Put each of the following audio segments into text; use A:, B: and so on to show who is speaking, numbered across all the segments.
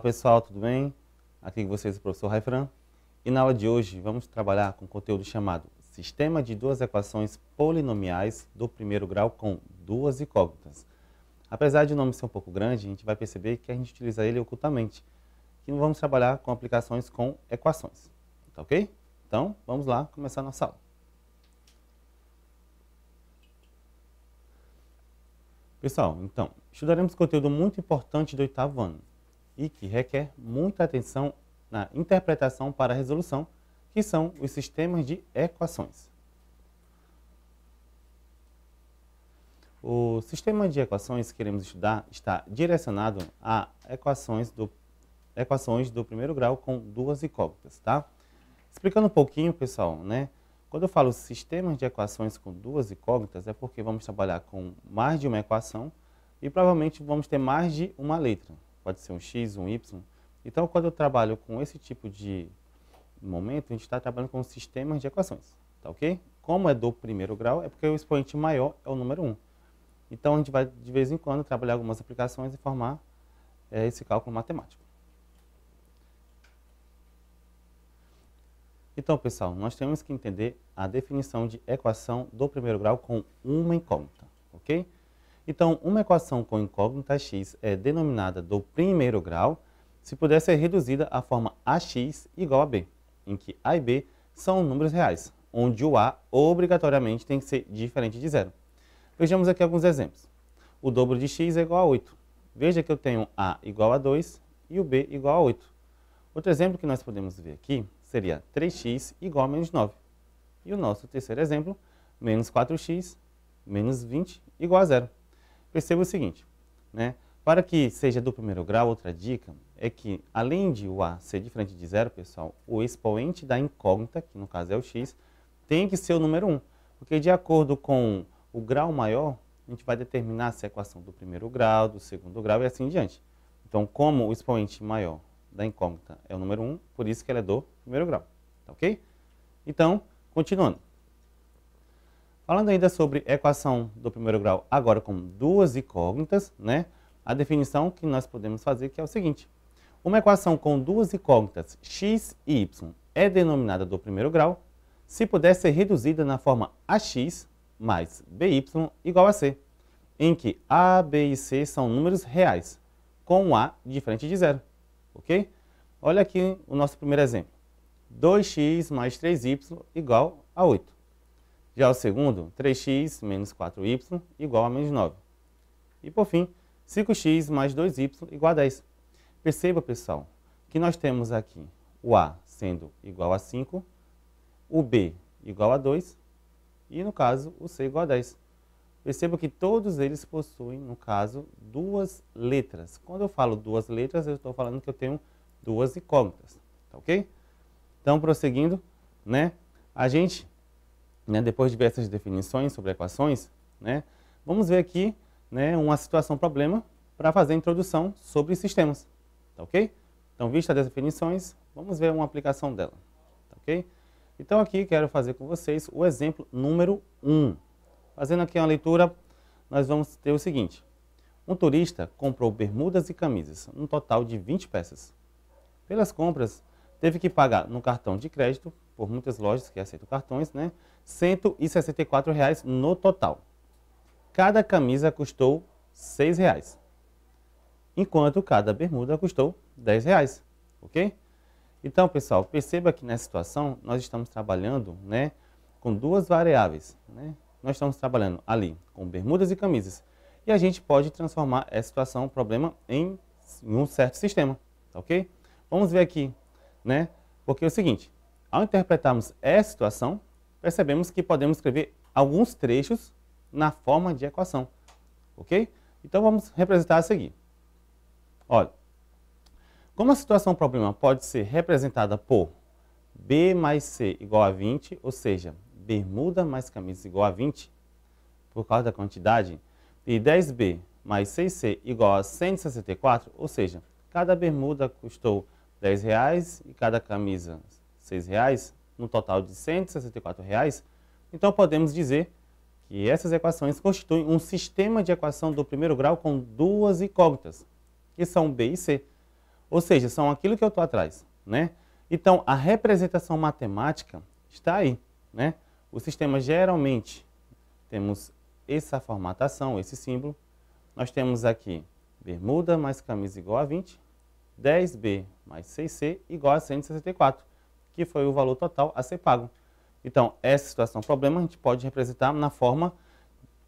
A: Olá pessoal, tudo bem? Aqui com vocês o professor Raifran. E na aula de hoje vamos trabalhar com conteúdo chamado Sistema de duas equações polinomiais do primeiro grau com duas incógnitas. Apesar de o nome ser um pouco grande, a gente vai perceber que a gente utiliza ele ocultamente, que vamos trabalhar com aplicações com equações. Tá ok? Então, vamos lá começar a nossa aula. Pessoal, então, estudaremos conteúdo muito importante do oitavo ano e que requer muita atenção na interpretação para a resolução, que são os sistemas de equações. O sistema de equações que queremos estudar está direcionado a equações do, equações do primeiro grau com duas incógnitas, tá? Explicando um pouquinho, pessoal, né? Quando eu falo sistemas de equações com duas incógnitas, é porque vamos trabalhar com mais de uma equação e provavelmente vamos ter mais de uma letra, pode ser um X, um Y. Então, quando eu trabalho com esse tipo de momento, a gente está trabalhando com sistemas de equações, tá ok? Como é do primeiro grau, é porque o expoente maior é o número 1. Então, a gente vai, de vez em quando, trabalhar algumas aplicações e formar é, esse cálculo matemático. Então, pessoal, nós temos que entender a definição de equação do primeiro grau com uma incógnita, ok? Então, uma equação com incógnita x é denominada do primeiro grau se puder ser reduzida à forma ax igual a b, em que a e b são números reais, onde o a obrigatoriamente tem que ser diferente de zero. Vejamos aqui alguns exemplos. O dobro de x é igual a 8. Veja que eu tenho a igual a 2 e o b igual a 8. Outro exemplo que nós podemos ver aqui seria 3x igual a menos 9. E o nosso terceiro exemplo, menos 4x menos 20 igual a zero. Perceba o seguinte, né? Para que seja do primeiro grau, outra dica é que, além de o A ser diferente de zero, pessoal, o expoente da incógnita, que no caso é o x, tem que ser o número 1. Porque de acordo com o grau maior, a gente vai determinar se a equação do primeiro grau, do segundo grau e assim diante. Então, como o expoente maior da incógnita é o número 1, por isso que ela é do primeiro grau. Tá ok? Então, continuando. Falando ainda sobre equação do primeiro grau, agora com duas incógnitas, né? A definição que nós podemos fazer que é o seguinte. Uma equação com duas incógnitas x e y é denominada do primeiro grau se puder ser reduzida na forma ax mais by igual a c, em que a, b e c são números reais, com a diferente de zero, ok? Olha aqui o nosso primeiro exemplo. 2x mais 3y igual a 8. Já o segundo, 3x menos 4y igual a menos 9. E por fim, 5x mais 2y igual a 10. Perceba, pessoal, que nós temos aqui o A sendo igual a 5, o B igual a 2 e, no caso, o C igual a 10. Perceba que todos eles possuem, no caso, duas letras. Quando eu falo duas letras, eu estou falando que eu tenho duas incógnitas, tá ok? Então, prosseguindo, né? A gente né, depois de ver essas definições sobre equações, né, vamos ver aqui né, uma situação problema para fazer a introdução sobre sistemas, tá ok? Então, vista as definições, vamos ver uma aplicação dela, tá ok? Então, aqui quero fazer com vocês o exemplo número 1. Fazendo aqui uma leitura, nós vamos ter o seguinte. Um turista comprou bermudas e camisas, um total de 20 peças. Pelas compras, teve que pagar no cartão de crédito, por muitas lojas que aceitam cartões, né? R$ 164,00 no total. Cada camisa custou R$ reais, enquanto cada bermuda custou R$ reais, ok? Então, pessoal, perceba que nessa situação nós estamos trabalhando né, com duas variáveis. Né? Nós estamos trabalhando ali com bermudas e camisas. E a gente pode transformar essa situação, problema, em, em um certo sistema, ok? Vamos ver aqui né? Porque é o seguinte, ao interpretarmos essa situação, percebemos que podemos escrever alguns trechos na forma de equação, ok? Então vamos representar a seguir. Olha, como a situação problema pode ser representada por B mais C igual a 20, ou seja, bermuda mais camisa igual a 20, por causa da quantidade, e 10B mais 6C igual a 164, ou seja, cada bermuda custou 10 reais e cada camisa 6 reais, no total de 164 reais, então podemos dizer que essas equações constituem um sistema de equação do primeiro grau com duas incógnitas, que são B e C. Ou seja, são aquilo que eu estou atrás. Né? Então, a representação matemática está aí. Né? O sistema geralmente temos essa formatação, esse símbolo. Nós temos aqui bermuda mais camisa igual a 20, 10B mais 6C igual a 164, que foi o valor total a ser pago. Então, essa situação é problema a gente pode representar na forma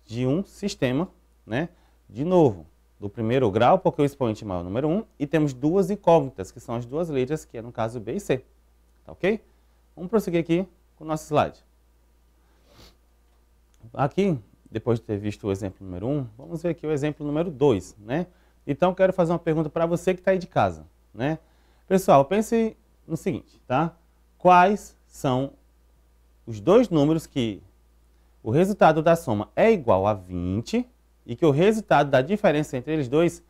A: de um sistema, né? De novo, do primeiro grau, porque o expoente é maior número 1, e temos duas incógnitas, que são as duas letras, que é no caso B e C. Tá ok? Vamos prosseguir aqui com o nosso slide. Aqui, depois de ter visto o exemplo número 1, vamos ver aqui o exemplo número 2, né? Então, quero fazer uma pergunta para você que está aí de casa, né? Pessoal, pense no seguinte, tá? Quais são os dois números que o resultado da soma é igual a 20 e que o resultado da diferença entre eles dois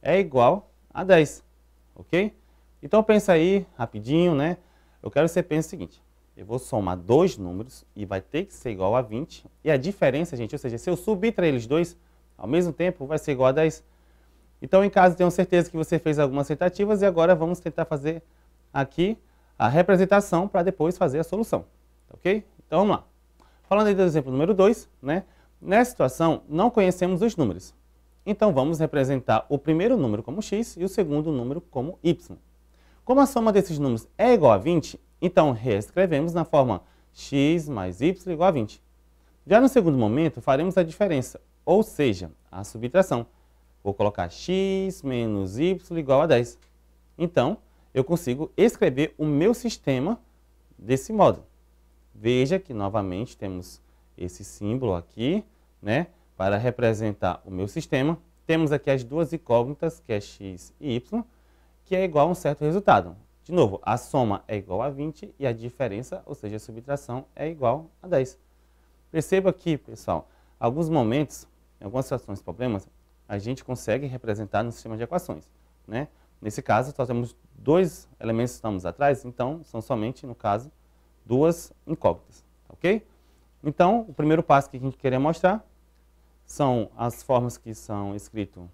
A: é igual a 10, ok? Então, pensa aí rapidinho, né? Eu quero que você pense o seguinte. Eu vou somar dois números e vai ter que ser igual a 20. E a diferença, gente, ou seja, se eu subtrair eles dois ao mesmo tempo, vai ser igual a 10. Então, em caso, tenho certeza que você fez algumas tentativas e agora vamos tentar fazer aqui a representação para depois fazer a solução, ok? Então, vamos lá. Falando aí do exemplo número 2, né? Nessa situação, não conhecemos os números. Então, vamos representar o primeiro número como x e o segundo número como y. Como a soma desses números é igual a 20, então reescrevemos na forma x mais y igual a 20. Já no segundo momento, faremos a diferença, ou seja, a subtração. Vou colocar x menos y igual a 10. Então, eu consigo escrever o meu sistema desse modo. Veja que novamente temos esse símbolo aqui, né? Para representar o meu sistema. Temos aqui as duas incógnitas, que é x e y, que é igual a um certo resultado. De novo, a soma é igual a 20 e a diferença, ou seja, a subtração, é igual a 10. Perceba aqui, pessoal, alguns momentos, em algumas situações, problemas, a gente consegue representar no sistema de equações. Né? Nesse caso, nós temos dois elementos que estamos atrás, então são somente, no caso, duas incógnitas. Ok? Então, o primeiro passo que a gente queria mostrar são as formas que são escritos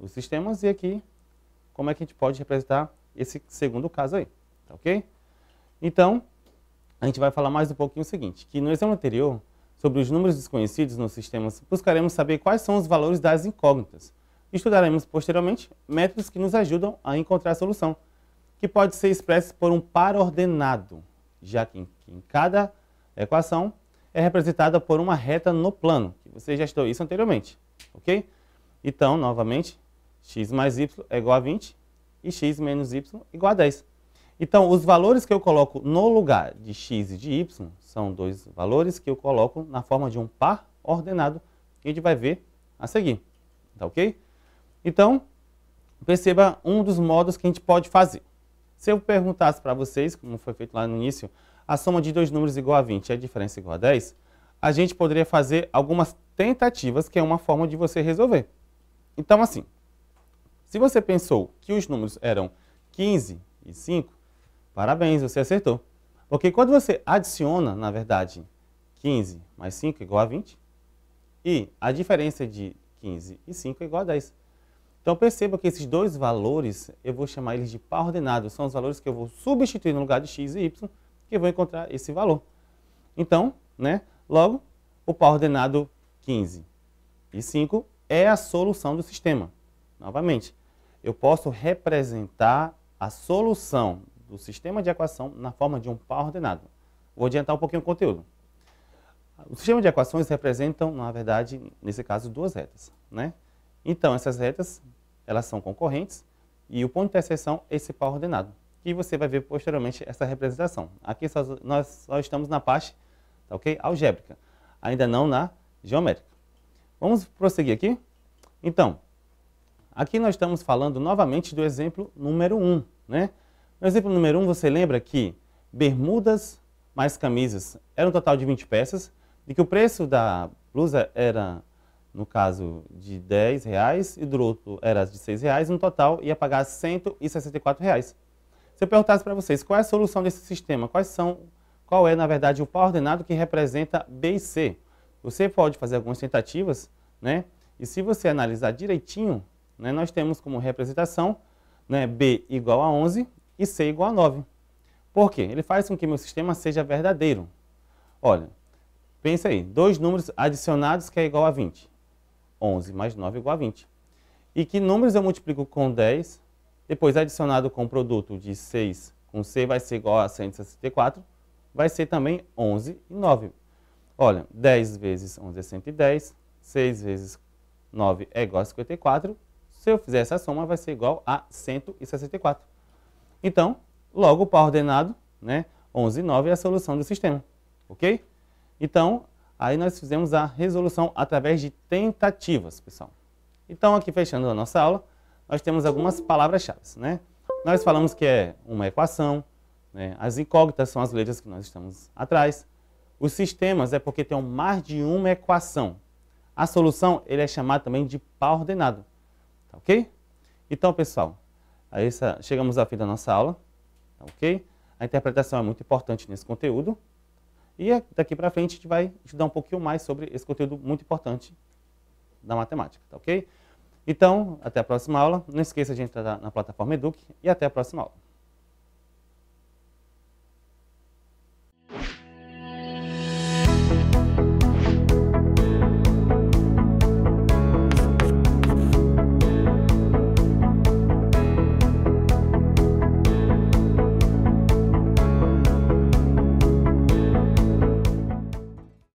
A: os sistemas e aqui como é que a gente pode representar esse segundo caso aí. Tá ok? Então, a gente vai falar mais um pouquinho o seguinte, que no exemplo anterior sobre os números desconhecidos nos sistemas, buscaremos saber quais são os valores das incógnitas. Estudaremos posteriormente métodos que nos ajudam a encontrar a solução, que pode ser expressa por um par ordenado, já que em, que em cada equação é representada por uma reta no plano, que você já estudou isso anteriormente, ok? Então, novamente, x mais y é igual a 20 e x menos y é igual a 10. Então, os valores que eu coloco no lugar de x e de y são dois valores que eu coloco na forma de um par ordenado, que a gente vai ver a seguir. Tá ok? Então, perceba um dos modos que a gente pode fazer. Se eu perguntasse para vocês, como foi feito lá no início, a soma de dois números igual a 20 e a diferença igual a 10, a gente poderia fazer algumas tentativas, que é uma forma de você resolver. Então, assim, se você pensou que os números eram 15 e 5, Parabéns, você acertou. Porque quando você adiciona, na verdade, 15 mais 5 é igual a 20, e a diferença de 15 e 5 é igual a 10. Então perceba que esses dois valores, eu vou chamar eles de par ordenado, são os valores que eu vou substituir no lugar de x e y, que eu vou encontrar esse valor. Então, né, logo, o par ordenado 15 e 5 é a solução do sistema. Novamente, eu posso representar a solução do sistema de equação na forma de um par ordenado. Vou adiantar um pouquinho o conteúdo. O sistema de equações representam, na verdade, nesse caso, duas retas. Né? Então, essas retas elas são concorrentes e o ponto de interseção é esse par ordenado, que você vai ver posteriormente essa representação. Aqui só, nós só estamos na parte tá ok? algébrica, ainda não na geométrica. Vamos prosseguir aqui? Então, aqui nós estamos falando novamente do exemplo número 1. Né? No exemplo número 1, um, você lembra que bermudas mais camisas era um total de 20 peças e que o preço da blusa era, no caso, de 10 reais e do outro era de 6 reais, no total ia pagar 164 reais. Se eu perguntasse para vocês qual é a solução desse sistema, quais são, qual é, na verdade, o par ordenado que representa B e C, você pode fazer algumas tentativas, né? E se você analisar direitinho, né, nós temos como representação né, B igual a 11 e C igual a 9. Por quê? Ele faz com que meu sistema seja verdadeiro. Olha, pensa aí, dois números adicionados que é igual a 20. 11 mais 9 é igual a 20. E que números eu multiplico com 10, depois adicionado com o produto de 6 com C vai ser igual a 164, vai ser também 11 e 9. Olha, 10 vezes 11 é 110, 6 vezes 9 é igual a 54. Se eu fizer essa soma, vai ser igual a 164. Então, logo o par ordenado, né, 11 e 9 é a solução do sistema, ok? Então, aí nós fizemos a resolução através de tentativas, pessoal. Então, aqui fechando a nossa aula, nós temos algumas palavras-chave, né? Nós falamos que é uma equação, né? as incógnitas são as letras que nós estamos atrás, os sistemas é porque tem mais de uma equação. A solução ele é chamada também de par ordenado, tá ok? Então, pessoal, Aí essa, chegamos ao fim da nossa aula, tá ok? A interpretação é muito importante nesse conteúdo. E daqui para frente a gente vai estudar um pouquinho mais sobre esse conteúdo muito importante da matemática, tá ok? Então, até a próxima aula. Não esqueça de entrar na plataforma Eduque e até a próxima aula.